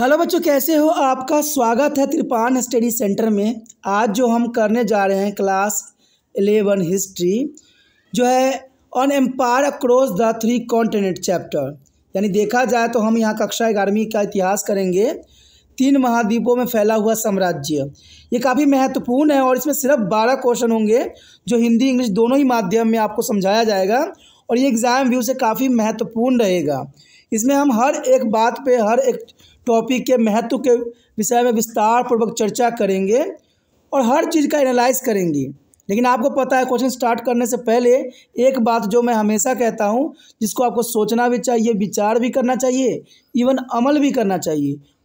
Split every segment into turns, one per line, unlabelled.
Hello बच्चों कैसे हो आपका स्वागत है त्रिपान स्टडी सेंटर में आज जो हम करने जा रहे हैं क्लास एलेवन हिस्ट्री जो है on empire across the three continent chapter यानी देखा जाए तो हम यहाँ कक्षा ग्यारहवीं का इतिहास करेंगे तीन महाद्वीपों में फैला हुआ साम्राज्य ये काफ़ी महत्वपूर्ण है और इसमें सिर्फ बारह क्वेश्चन होंगे जो हिंदी इंग्लिश दोनों ही माध्यम में आपको समझाया जाएगा और ये एग्ज़ाम व्यू से काफ़ी महत्वपूर्ण रहेगा इसमें हम हर एक बात पे हर एक टॉपिक के महत्व के विषय में विस्तार पूर्वक चर्चा करेंगे और हर चीज़ का एनालाइज करेंगे लेकिन आपको पता है क्वेश्चन स्टार्ट करने से पहले एक बात जो मैं हमेशा कहता हूँ जिसको आपको सोचना भी चाहिए विचार भी करना चाहिए इवन अमल भी करना चाहिए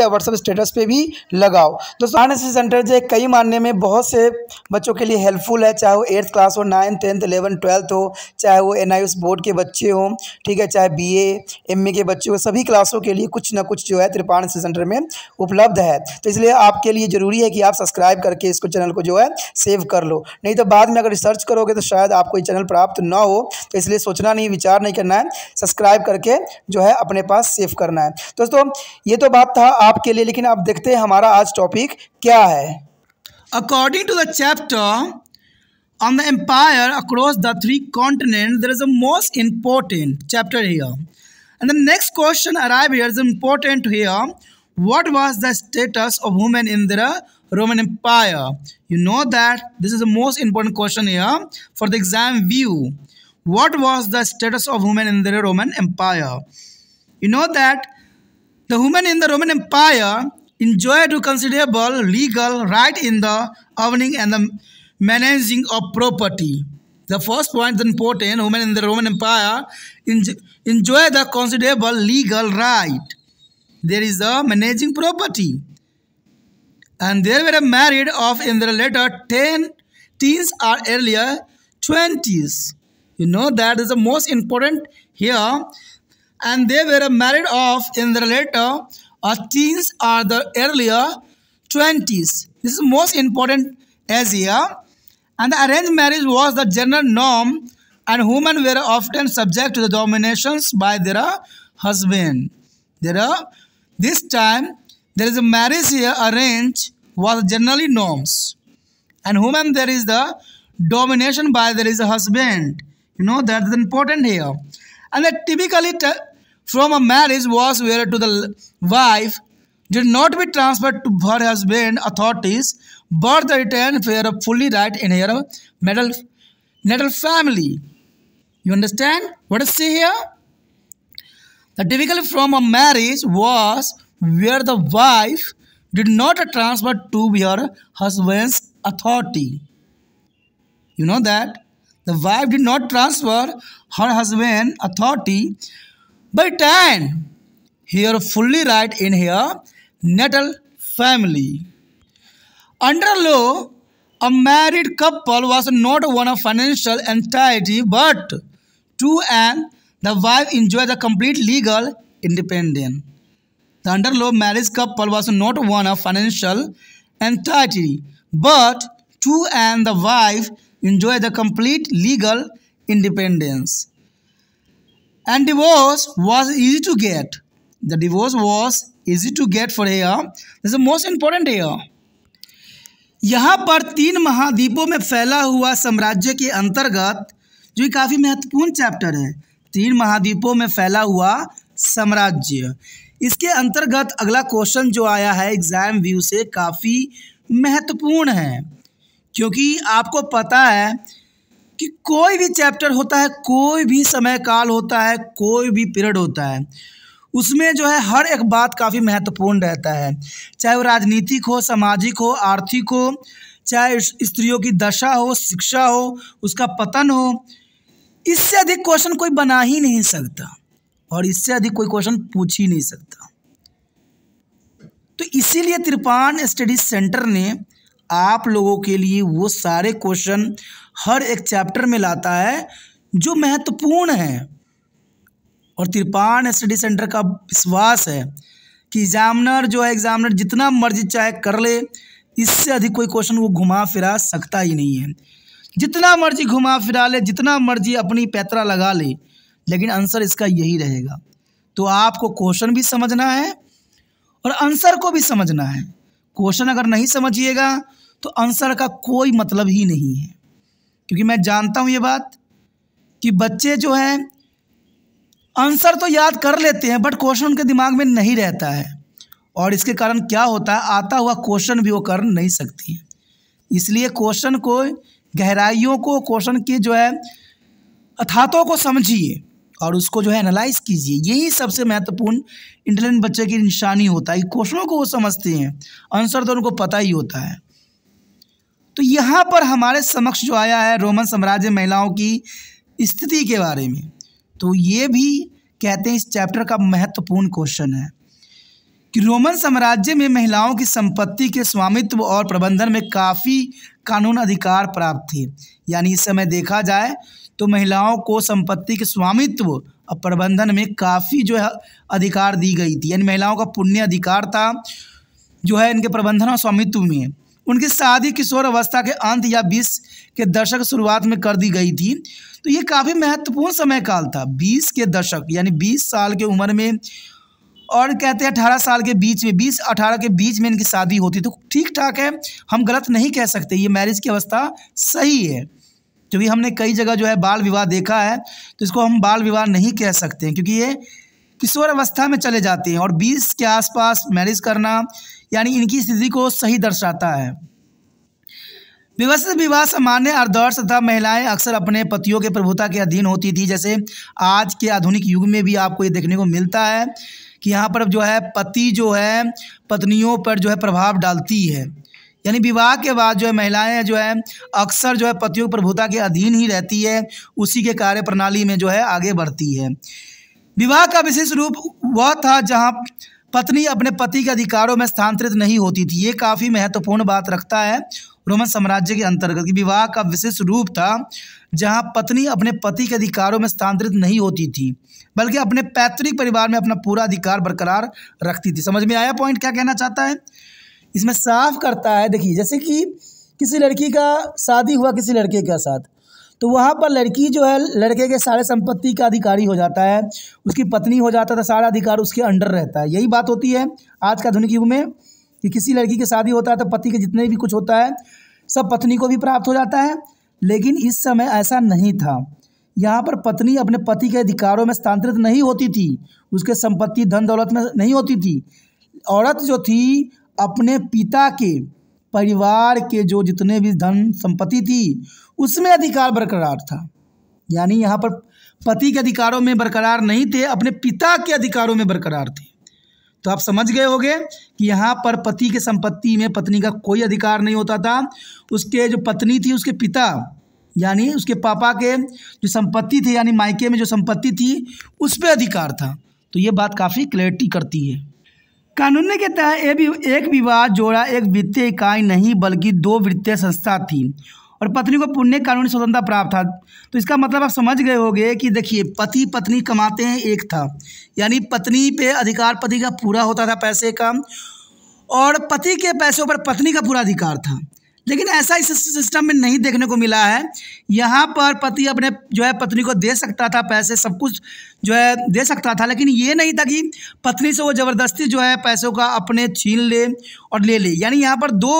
है व्हाट्सअप स्टेटस पे भी लगाओ दोस्तों फाइनेंस सेंटर जो कई मानने में बहुत से बच्चों के लिए हेल्पफुल है चाहे वो एट्थ क्लास हो नाइन्थ टेंथ इलेवन ट्वेल्थ हो चाहे वो एन बोर्ड के बच्चे हों ठीक है चाहे बी ए के बच्चे हो सभी क्लासों के लिए कुछ ना कुछ जो है त्रिपाण सेंटर में उपलब्ध है तो इसलिए आपके लिए ज़रूरी है कि आप सब्सक्राइब करके इसको चैनल को जो है सेव कर लो नहीं तो बाद में अगर रिसर्च करोगे तो शायद आपको ये चैनल प्राप्त ना हो इसलिए सोचना नहीं विचार नहीं करना है सब्सक्राइब करके जो है अपने पास सेव करना है दोस्तों ये तो बात था आपके लिए लेकिन आप देखते हैं हमारा आज टॉपिक क्या है according to the chapter on the empire across the three continent there is a most important chapter and the next question arrive here is important here what was the status of women in the Roman empire you know that this is a most important question here for the exam view what was the status of women in the Roman Empire? You know that the women in the Roman Empire enjoyed a considerable legal right in the owning and the managing of property. The first point is important. Women in the Roman Empire enjoy the considerable legal right. There is a managing property. And they were married off in the later 10 teens or earlier 20s. You know that is the most important here. And they were married off in the later or teens or the earlier 20s. This is most important as here. And the arranged marriage was the general norm and women were often subject to the dominations by their husband. There this time, there is a marriage here arranged was generally norms. And women there is the domination by there is a husband you know that's important here and that typically from a marriage was where to the wife did not be transferred to her husband authorities but the return for a fully right in her metal metal family you understand what i say here the typically from a marriage was where the wife did not transfer to her husband's authority you know that the wife did not transfer her husband authority by time. Here fully right in her natal family. Under law, a married couple was not one of financial entity, but two and the wife enjoyed the complete legal independence. The under law marriage couple was not one of financial entity, but two and the wife enjoy the complete legal independence. And divorce was easy to get. The divorce was easy to get for here. This is the most important here. यहाँ पर तीन महाद्वीपों में फैला हुआ साम्राज्य के अंतर्गत जो काफ़ी महत्वपूर्ण चैप्टर है तीन महाद्वीपों में फैला हुआ साम्राज्य इसके अंतर्गत अगला क्वेश्चन जो आया है एग्जाम व्यू से काफ़ी महत्वपूर्ण है क्योंकि आपको पता है कि कोई भी चैप्टर होता है कोई भी समय काल होता है कोई भी पीरियड होता है उसमें जो है हर एक बात काफ़ी महत्वपूर्ण रहता है चाहे वो राजनीतिक हो सामाजिक हो आर्थिक हो चाहे स्त्रियों की दशा हो शिक्षा हो उसका पतन हो इससे अधिक क्वेश्चन कोई बना ही नहीं सकता और इससे अधिक कोई क्वेश्चन पूछ ही नहीं सकता तो इसीलिए त्रिपान स्टडी सेंटर ने आप लोगों के लिए वो सारे क्वेश्चन हर एक चैप्टर में लाता है जो महत्वपूर्ण है और तिरपान स्टडी सेंटर का विश्वास है कि एग्जामिनर जो है एग्जामिनर जितना मर्जी चाहे कर ले इससे अधिक कोई क्वेश्चन वो घुमा फिरा सकता ही नहीं है जितना मर्जी घुमा फिरा ले जितना मर्जी अपनी पैतरा लगा ले लेकिन आंसर इसका यही रहेगा तो आपको क्वेश्चन भी समझना है और आंसर को भी समझना है क्वेश्चन अगर नहीं समझिएगा तो आंसर का कोई मतलब ही नहीं है क्योंकि मैं जानता हूँ ये बात कि बच्चे जो हैं आंसर तो याद कर लेते हैं बट क्वेश्चन उनके दिमाग में नहीं रहता है और इसके कारण क्या होता है आता हुआ क्वेश्चन भी वो कर नहीं सकती हैं इसलिए क्वेश्चन को गहराइयों को क्वेश्चन की जो है अथातों को समझिए और उसको जो है एनालाइज कीजिए यही सबसे महत्वपूर्ण इंटेलिजेंट बच्चे की निशानी होता है क्वेश्चनों को वो समझते हैं आंसर तो उनको पता ही होता है तो यहाँ पर हमारे समक्ष जो आया है रोमन साम्राज्य महिलाओं की स्थिति के बारे में तो ये भी कहते हैं इस चैप्टर का महत्वपूर्ण क्वेश्चन है कि रोमन साम्राज्य में महिलाओं की संपत्ति के स्वामित्व और प्रबंधन में काफ़ी कानून अधिकार प्राप्त थे यानी इस समय देखा जाए तो महिलाओं को संपत्ति के स्वामित्व और प्रबंधन में काफ़ी जो है अधिकार दी गई थी यानी महिलाओं का पुण्य अधिकार था जो है इनके प्रबंधन और स्वामित्व में उनकी शादी किशोर अवस्था के अंत या बीस के दशक शुरुआत में कर दी गई थी तो ये काफ़ी महत्वपूर्ण समय काल था बीस के दशक यानी बीस साल के उम्र में और कहते हैं अठारह साल के बीच में बीस अठारह के बीच में इनकी शादी होती तो ठीक ठाक है हम गलत नहीं कह सकते ये मैरिज की अवस्था सही है क्योंकि हमने कई जगह जो है बाल विवाह देखा है तो इसको हम बाल विवाह नहीं कह सकते क्योंकि ये किशोर अवस्था में चले जाते हैं और 20 के आसपास मैरिज करना यानी इनकी स्थिति को सही दर्शाता है व्यवस्थित विवाह सामान्य आदर्श तथा महिलाएं अक्सर अपने पतियों के प्रभुता के अधीन होती थी जैसे आज के आधुनिक युग में भी आपको ये देखने को मिलता है कि यहाँ पर जो है पति जो है पत्नियों पर जो है प्रभाव डालती है यानी विवाह के बाद जो है महिलाएं जो है अक्सर जो है पतियों की प्रभुता के अधीन ही रहती है उसी के कार्य प्रणाली में जो है आगे बढ़ती है विवाह का विशेष रूप वह था जहाँ पत्नी अपने पति के अधिकारों में स्थानांतरित नहीं होती थी ये काफ़ी महत्वपूर्ण बात रखता है रोमन साम्राज्य के अंतर्गत विवाह का विशेष रूप था जहां पत्नी अपने पति के अधिकारों में स्थानांतरित नहीं होती थी बल्कि अपने पैतृक परिवार में अपना पूरा अधिकार बरकरार रखती थी समझ में आया पॉइंट क्या कहना चाहता है इसमें साफ करता है देखिए जैसे कि किसी लड़की का शादी हुआ किसी लड़के के साथ तो वहाँ पर लड़की जो है लड़के के सारे संपत्ति का अधिकारी हो जाता है उसकी पत्नी हो जाता था तो सारा अधिकार उसके अंडर रहता है यही बात होती है आज का आधुनिक युग में कि किसी लड़की के शादी होता है तो पति के जितने भी कुछ होता है सब पत्नी को भी प्राप्त हो जाता है लेकिन इस समय ऐसा नहीं था यहाँ पर पत्नी अपने पति के अधिकारों में स्थानांतरित नहीं होती थी उसके संपत्ति धन दौलत में नहीं होती थी औरत जो थी अपने पिता के परिवार के जो जितने भी धन संपत्ति थी उसमें अधिकार बरकरार था यानी यहाँ पर पति के अधिकारों में बरकरार नहीं थे अपने पिता के अधिकारों में बरकरार थे तो आप समझ गए होंगे कि यहाँ पर पति के संपत्ति में पत्नी का कोई अधिकार नहीं होता था उसके जो पत्नी थी उसके पिता यानी उसके पापा के जो संपत्ति थी यानी मायके में जो संपत्ति थी उस पर अधिकार था तो ये बात काफ़ी क्लैरिटी करती है कानून के तहत एक विवाह जोड़ा एक वित्तीय इकाई नहीं बल्कि दो वित्तीय संस्था थी और पत्नी को पुण्य कानूनी स्वतंत्रता प्राप्त था तो इसका मतलब आप समझ गए होंगे कि देखिए पति पत्नी कमाते हैं एक था यानी पत्नी पे अधिकार पति का पूरा होता था पैसे का और पति के पैसों पर पत्नी का पूरा अधिकार था लेकिन ऐसा इस सिस्टम में नहीं देखने को मिला है यहाँ पर पति अपने जो है पत्नी को दे सकता था पैसे सब कुछ जो है दे सकता था लेकिन ये नहीं था कि पत्नी से वो ज़बरदस्ती जो है पैसों का अपने छीन ले और ले ले यानी यहाँ पर दो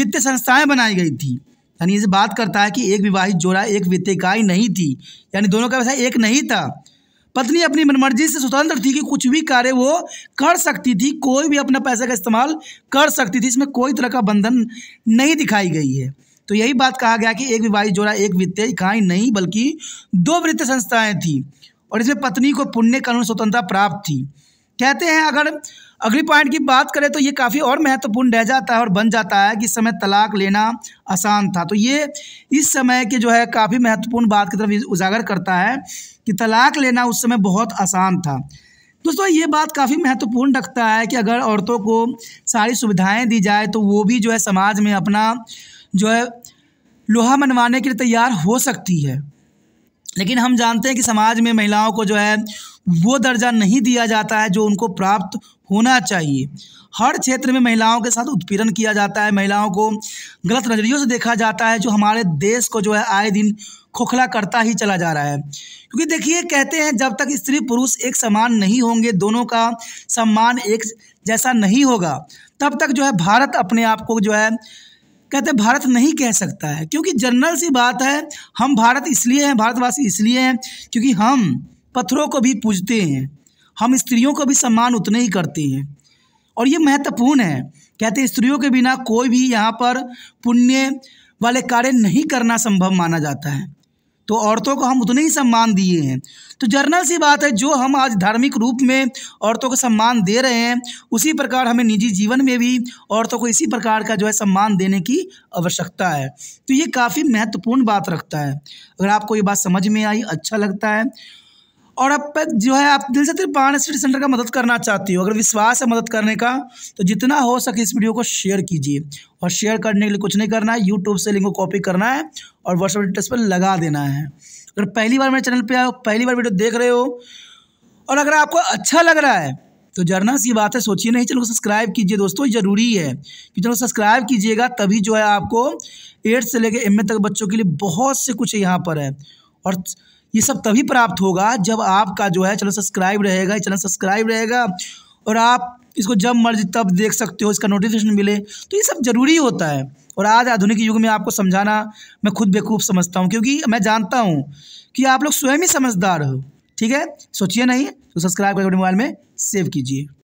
वित्तीय संस्थाएँ बनाई गई थी यानी इसे बात करता है कि एक विवाहित जोड़ा एक वित्तीय इकाई नहीं थी यानी दोनों का व्यवसाय एक नहीं था पत्नी अपनी मनमर्जी से स्वतंत्र थी कि कुछ भी कार्य वो कर सकती थी कोई भी अपना पैसे का इस्तेमाल कर सकती थी इसमें कोई तरह का बंधन नहीं दिखाई गई है तो यही बात कहा गया कि एक विवाहित जोड़ा एक वित्तीय इकाई नहीं बल्कि दो वित्तीय संस्थाएं थी और इसमें पत्नी को पुण्य कानून स्वतंत्रता प्राप्त थी कहते हैं अगर अगली पॉइंट की बात करें तो ये काफ़ी और महत्वपूर्ण रह जाता है और बन जाता है कि इस समय तलाक लेना आसान था तो ये इस समय के जो है काफ़ी महत्वपूर्ण बात की तरफ उजागर करता है कि तलाक लेना उस समय बहुत आसान था दोस्तों ये बात काफ़ी महत्वपूर्ण रखता है कि अगर औरतों को सारी सुविधाएं दी जाए तो वो भी जो है समाज में अपना जो है लोहा मनवाने के लिए तैयार हो सकती है लेकिन हम जानते हैं कि समाज में महिलाओं को जो है वो दर्जा नहीं दिया जाता है जो उनको प्राप्त होना चाहिए हर क्षेत्र में महिलाओं के साथ उत्पीड़न किया जाता है महिलाओं को गलत नज़रियों से देखा जाता है जो हमारे देश को जो है आए दिन खोखला करता ही चला जा रहा है क्योंकि देखिए कहते हैं जब तक स्त्री पुरुष एक समान नहीं होंगे दोनों का सम्मान एक जैसा नहीं होगा तब तक जो है भारत अपने आप को जो है कहते भारत नहीं कह सकता है क्योंकि जनरल सी बात है हम भारत इसलिए हैं भारतवासी इसलिए हैं क्योंकि हम पत्थरों को भी पूजते हैं हम स्त्रियों को भी सम्मान उतने ही करते हैं और ये महत्वपूर्ण है कहते हैं स्त्रियों के बिना कोई भी यहाँ पर पुण्य वाले कार्य नहीं करना संभव माना जाता है तो औरतों को हम उतने ही सम्मान दिए हैं तो जर्नल सी बात है जो हम आज धार्मिक रूप में औरतों को सम्मान दे रहे हैं उसी प्रकार हमें निजी जीवन में भी औरतों को इसी प्रकार का जो है सम्मान देने की आवश्यकता है तो ये काफ़ी महत्वपूर्ण बात रखता है अगर आपको ये बात समझ में आई अच्छा लगता है और पे जो है आप दिल से पान स्टडी सेंटर का मदद करना चाहती हो अगर विश्वास है मदद करने का तो जितना हो सके इस वीडियो को शेयर कीजिए और शेयर करने के लिए कुछ नहीं करना है यूट्यूब से लिंक को कॉपी करना है और व्हाट्सएप डिटेल्स पर लगा देना है अगर पहली बार मेरे चैनल पर आओ पहली बार वीडियो देख रहे हो और अगर आपको अच्छा लग रहा है तो जरना सी बात है सोचिए नहीं चलो सब्सक्राइब कीजिए दोस्तों ज़रूरी है कि चलो सब्सक्राइब कीजिएगा तभी जो है आपको एट्थ से लेकर एम तक बच्चों के लिए बहुत से कुछ यहाँ पर है और ये सब तभी प्राप्त होगा जब आपका जो है चैनल सब्सक्राइब रहेगा चैनल सब्सक्राइब रहेगा और आप इसको जब मर्जी तब देख सकते हो इसका नोटिफिकेशन मिले तो ये सब ज़रूरी होता है और आज आधुनिक युग में आपको समझाना मैं खुद बेवकूफ़ समझता हूँ क्योंकि मैं जानता हूँ कि आप लोग स्वयं ही समझदार हो ठीक है सोचिए नहीं तो सब्सक्राइब करके अपने मोबाइल में सेव कीजिए